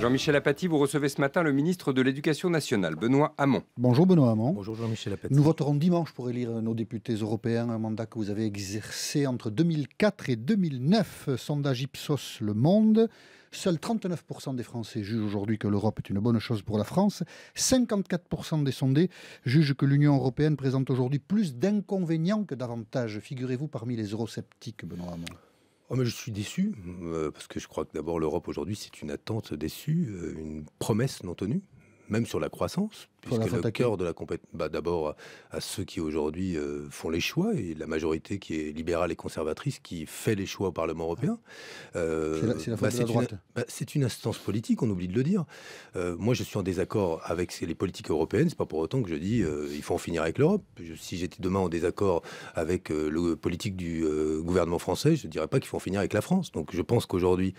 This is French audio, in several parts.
Jean-Michel Apathy, vous recevez ce matin le ministre de l'Éducation nationale, Benoît Hamon. Bonjour Benoît Hamon. Bonjour Jean-Michel Apathy. Nous voterons dimanche pour élire nos députés européens, un mandat que vous avez exercé entre 2004 et 2009. Sondage Ipsos Le Monde. Seuls 39% des Français jugent aujourd'hui que l'Europe est une bonne chose pour la France. 54% des sondés jugent que l'Union européenne présente aujourd'hui plus d'inconvénients que d'avantages. Figurez-vous parmi les eurosceptiques, Benoît Hamon. Oh, je suis déçu, euh, parce que je crois que d'abord l'Europe aujourd'hui, c'est une attente déçue, euh, une promesse non tenue, même sur la croissance, puisque le cœur de la compétence, bah, d'abord euh, à ceux qui aujourd'hui euh, font les choix, et la majorité qui est libérale et conservatrice qui fait les choix au Parlement européen. Euh, bah, c'est Une, bah, c'est une instance politique, on oublie de le dire. moi, je suis en désaccord avec les politiques européennes, c'est pas pour autant que je dis il faut en finir avec l'Europe. Si j'étais demain en désaccord avec le politique du gouvernement français, je dirais pas qu'il faut en finir avec la France. Donc je pense qu'aujourd'hui,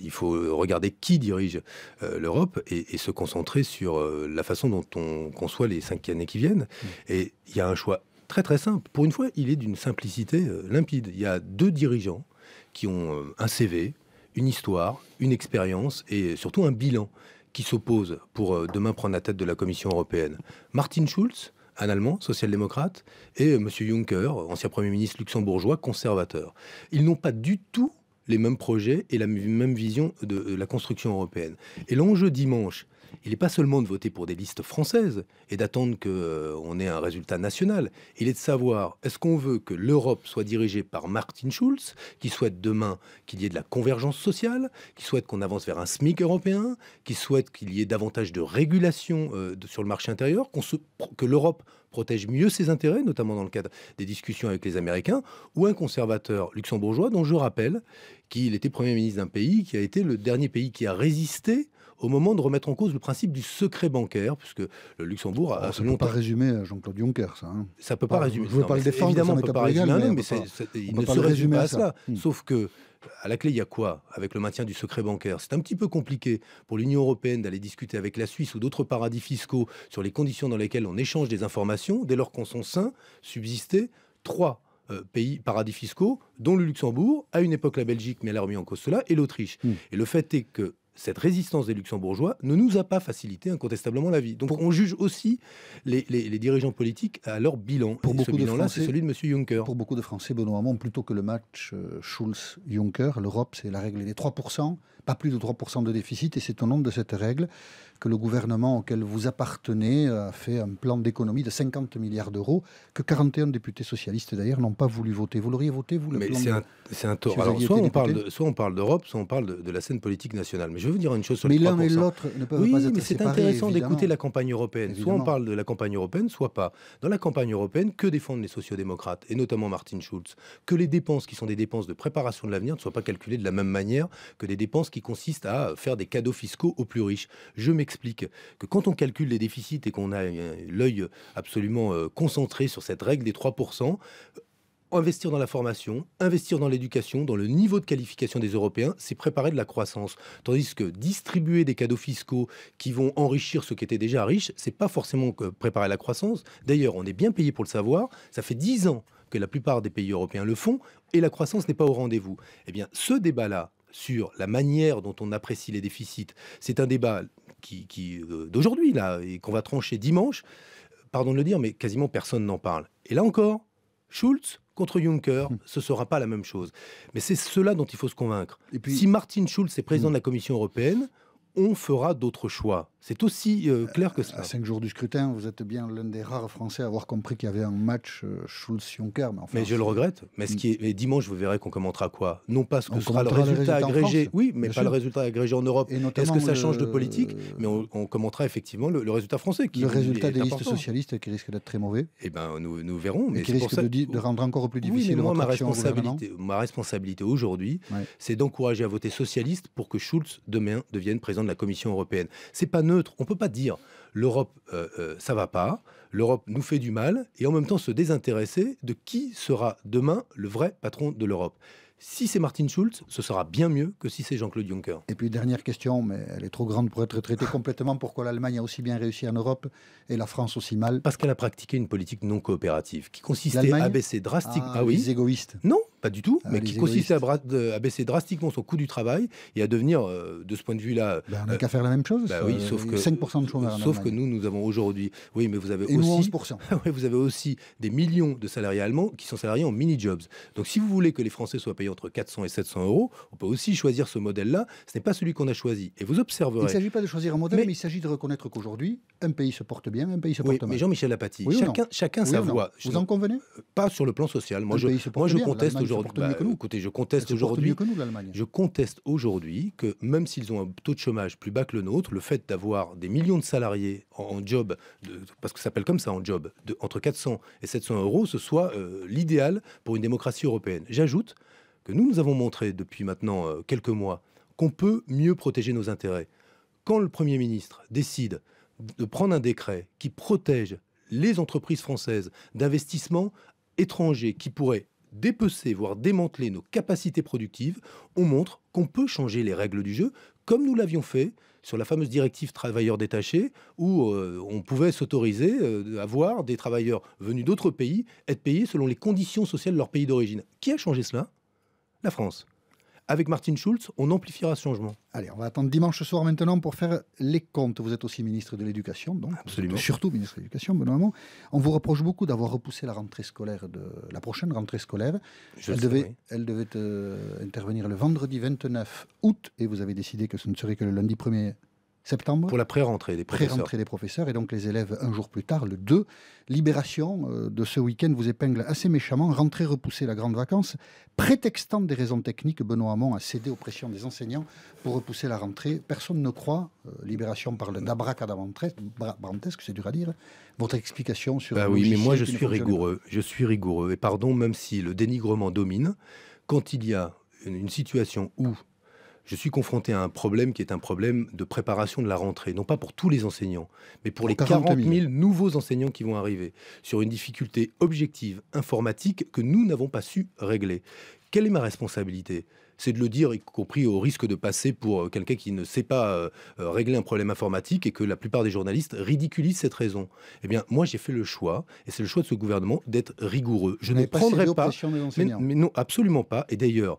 il faut regarder qui dirige l'Europe et, et, se concentrer sur la façon dont on qu'on conçoit les cinq années qui viennent. Mm. Et il y a un choix très très simple. Pour une fois, il est d'une simplicité euh, limpide. Il y a deux dirigeants qui ont euh, un CV, une histoire, une expérience et surtout un bilan qui s'opposent pour euh, demain prendre la tête de la Commission européenne. Martin Schulz, un Allemand, social-démocrate, et M. Juncker, ancien Premier ministre luxembourgeois, conservateur. Ils n'ont pas du tout les mêmes projets et la même vision de la construction européenne. Et l'enjeu dimanche, il n'est pas seulement de voter pour des listes françaises et d'attendre qu'on euh, ait un résultat national. Il est de savoir, est-ce qu'on veut que l'Europe soit dirigée par Martin Schulz, qui souhaite demain qu'il y ait de la convergence sociale, qui souhaite qu'on avance vers un SMIC européen, qui souhaite qu'il y ait davantage de régulation euh, sur le marché intérieur, que l'Europe protège mieux ses intérêts, notamment dans le cadre des discussions avec les Américains, ou un conservateur luxembourgeois dont je rappelle qu'il était Premier ministre d'un pays qui a été le dernier pays qui a résisté au moment de remettre en cause le principe du secret bancaire, puisque le Luxembourg a. ça ne peut pas résumer euh, Jean-Claude Juncker, ça. Hein. Ça ne peut pas, résumer. Je ne résumer, ça, à hmm. Sauf que à la clé, il y a quoi avec le maintien du secret bancaire C'est un petit peu compliqué pour l'Union européenne d'aller discuter avec la Suisse ou d'autres paradis fiscaux sur les conditions dans lesquelles on échange des informations, dès lors qu'on sont sains subsistaient trois euh, pays paradis fiscaux, dont le Luxembourg, à une époque la Belgique, mais elle a remis en cause cela, et l'Autriche. Hmm. Et le fait est que cette résistance des luxembourgeois ne nous a pas facilité incontestablement la vie. Donc on juge aussi les, dirigeants politiques à leur bilan. Pour beaucoup ce bilan-là, c'est celui de M. Juncker. Pour beaucoup de Français, Benoît Hamon, plutôt que le match euh, Schulz-Juncker, l'Europe, c'est la règle des 3%, pas plus de 3% de déficit. Et c'est au nom de cette règle que le gouvernement auquel vous appartenez a fait un plan d'économie de 50 milliards d'euros, que 41 députés socialistes d'ailleurs n'ont pas voulu voter. Vous l'auriez voté, vous, le Mais c'est un, un, tort. Alors, soit, on parle soit on parle d'Europe, soit on parle de, de, la scène politique nationale. Mais je vais dire une chose sur mais l'autre ne peuvent pas mais c'est intéressant d'écouter la campagne européenne. Soit on parle de la campagne européenne, soit pas. Dans la campagne européenne, que défendent les sociodémocrates, et notamment Martin Schulz Que les dépenses qui sont des dépenses de préparation de l'avenir ne soient pas calculées de la même manière que des dépenses qui consistent à faire des cadeaux fiscaux aux plus riches. Je m'explique que quand on calcule les déficits et qu'on a euh, l'œil absolument euh, concentré sur cette règle des 3%, investir dans la formation, investir dans l'éducation, dans le niveau de qualification des Européens, c'est préparer de la croissance. Tandis que distribuer des cadeaux fiscaux qui vont enrichir ceux qui étaient déjà riches, c'est pas forcément préparer la croissance. D'ailleurs, on est bien payé pour le savoir. Ça fait dix ans que la plupart des pays européens le font et la croissance n'est pas au rendez-vous. Eh bien, ce débat-là sur la manière dont on apprécie les déficits, c'est un débat qui, euh, d'aujourd'hui là et qu'on va trancher dimanche. Pardon de le dire, mais quasiment personne n'en parle. Et là encore, Schulz, contre Juncker, hmm. ce ne sera pas la même chose. Mais c'est cela dont il faut se convaincre. Si Martin Schulz est président hmm. de la Commission européenne, on fera d'autres choix. C'est aussi euh, euh, clair que ça. À cinq jours du scrutin, vous êtes bien l'un des rares Français à avoir compris qu'il y avait un match euh, Schulz-Juncker. Mais, mais, je le regrette. Mais, ce mm. qui est... dimanche, vous verrez qu'on commentera quoi Non pas ce que sera le résultat agrégé. Oui, mais pas le résultat agrégé en Europe. Est-ce que ça change de politique Mais on, commentera effectivement le, résultat français. Qui le résultat des listes socialistes qui risque d'être très mauvais. Eh ben, nous, nous verrons. Mais qui risque de, rendre encore plus difficile oui, mais moi, ma responsabilité, ma responsabilité aujourd'hui, c'est d'encourager à voter socialiste pour que Schulz demain devienne président de la Commission européenne. C'est pas on ne peut pas dire l'Europe, euh, euh, ça va pas, l'Europe nous fait du mal, et en même temps se désintéresser de qui sera demain le vrai patron de l'Europe. Si c'est Martin Schulz, ce sera bien mieux que si c'est Jean-Claude Juncker. Et puis dernière question, mais elle est trop grande pour être traitée complètement. Pourquoi l'Allemagne a aussi bien réussi en Europe et la France aussi mal Parce qu'elle a pratiqué une politique non coopérative qui consistait à baisser drastiquement. Ah, ah les égoïstes. Non, pas du tout, ah, mais qui consistait à, à, baisser drastiquement son coût du travail et à devenir, euh, de ce point de vue-là. Ben, on n'a euh, qu'à faire la même chose. Bah, oui, euh, sauf que 5% de chômage. Sauf que nous, nous avons aujourd'hui. Oui, mais vous avez aussi. 11%. vous avez aussi des millions de salariés allemands qui sont salariés en mini-jobs. Donc, si vous voulez que les Français soient payés entre 400 et 700 euros, on peut aussi choisir ce modèle-là. Ce n'est pas celui qu'on a choisi. Et vous observerez. Il ne s'agit pas de choisir un modèle, mais, il s'agit de reconnaître qu'aujourd'hui, un pays se porte bien, un pays se porte oui, mal. Mais Jean-Michel Apathy, chacun, chacun sa voix. Vous en convenez Pas sur le plan social. Moi, je, moi, je conteste bah, je conteste aujourd'hui. Je conteste aujourd'hui que même s'ils ont un taux de chômage plus bas que le nôtre, le fait d'avoir des millions de salariés en, job, parce que ça s'appelle comme ça en job, de, entre 400 et 700 euros, ce soit euh, l'idéal pour une démocratie européenne. J'ajoute que nous, nous avons montré depuis maintenant euh, quelques mois qu'on peut mieux protéger nos intérêts. Quand le Premier ministre décide de prendre un décret qui protège les entreprises françaises d'investissements étrangers qui pourraient dépecer, voire démanteler nos capacités productives, on montre qu'on peut changer les règles du jeu, comme nous l'avions fait sur la fameuse directive travailleurs détachés, où euh, on pouvait s'autoriser euh, à voir des travailleurs venus d'autres pays être payés selon les conditions sociales de leur pays d'origine. Qui a changé cela La France avec Martin Schulz, on amplifiera ce changement. Allez, on va attendre dimanche soir maintenant pour faire les comptes. Vous êtes aussi ministre de l'Éducation, donc Absolument. surtout ministre de l'Éducation, Benoît On vous reproche beaucoup d'avoir repoussé la rentrée scolaire de la prochaine rentrée scolaire. Je elle, devait, elle devait euh, intervenir le vendredi 29 août et vous avez décidé que ce ne serait que le lundi 1er septembre. Pour la pré-rentrée des professeurs. Pré-rentrée des professeurs, et donc les élèves un jour plus tard, le 2. Libération euh, de ce week-end vous épingle assez méchamment. Rentrée repoussée la grande vacance. Prétextant des raisons techniques, Benoît Hamon a cédé aux pressions des enseignants pour repousser la rentrée. Personne ne croit. Euh, Libération parle que c'est dur à dire. Votre explication sur. Bah oui, mais moi je suis rigoureux. Je suis rigoureux. Et pardon, même si le dénigrement domine, quand il y a une situation où je suis confronté à un problème qui est un problème de préparation de la rentrée, non pas pour tous les enseignants, mais pour les 40 000 nouveaux enseignants qui vont arriver, sur une difficulté objective informatique que nous n'avons pas su régler. Quelle est ma responsabilité c'est de le dire, y compris au risque de passer pour euh, quelqu'un qui ne sait pas euh, euh, régler un problème informatique et que la plupart des journalistes ridiculisent cette raison. Eh bien, moi, j'ai fait le choix, et c'est le choix de ce gouvernement, d'être rigoureux. Je ne prendrai pas. mais, non, absolument pas. Et d'ailleurs,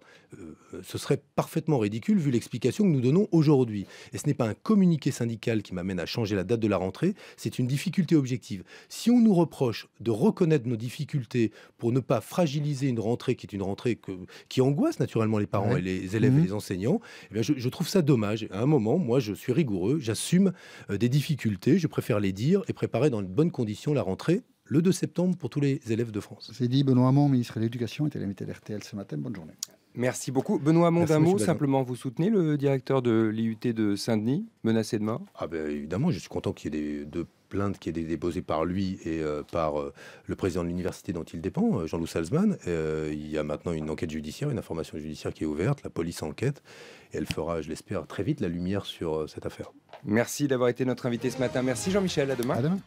ce serait parfaitement ridicule vu l'explication que nous donnons aujourd'hui. Et ce n'est pas un communiqué syndical qui m'amène à changer la date de la rentrée, c'est une difficulté objective. Si on nous reproche de reconnaître nos difficultés pour ne pas fragiliser une rentrée qui est une rentrée qui angoisse naturellement les parents, les élèves et mhm. les enseignants. Eh je, trouve ça dommage. À un moment, moi, je suis rigoureux, j'assume euh, des difficultés, je préfère les dire et préparer dans de bonnes conditions la rentrée le 2 septembre pour tous les élèves de France. C'est dit Benoît Hamon, ministre de l'Éducation, était l'invité de RTL ce matin. Bonne journée. Merci beaucoup. Benoît Hamon, d'un mot, simplement, vous soutenez le directeur de l'IUT de Saint-Denis, menacé de mort Ah ben évidemment, je suis content qu'il y ait des, deux plainte qui a été déposée par lui et euh, par euh, le président de l'université dont il dépend, euh, Jean-Louis Salzman. il y a maintenant une enquête judiciaire, une information judiciaire qui est ouverte. La police enquête et elle fera, je l'espère, très vite la lumière sur cette affaire. Merci d'avoir été notre invité ce matin. Merci Jean-Michel. À demain.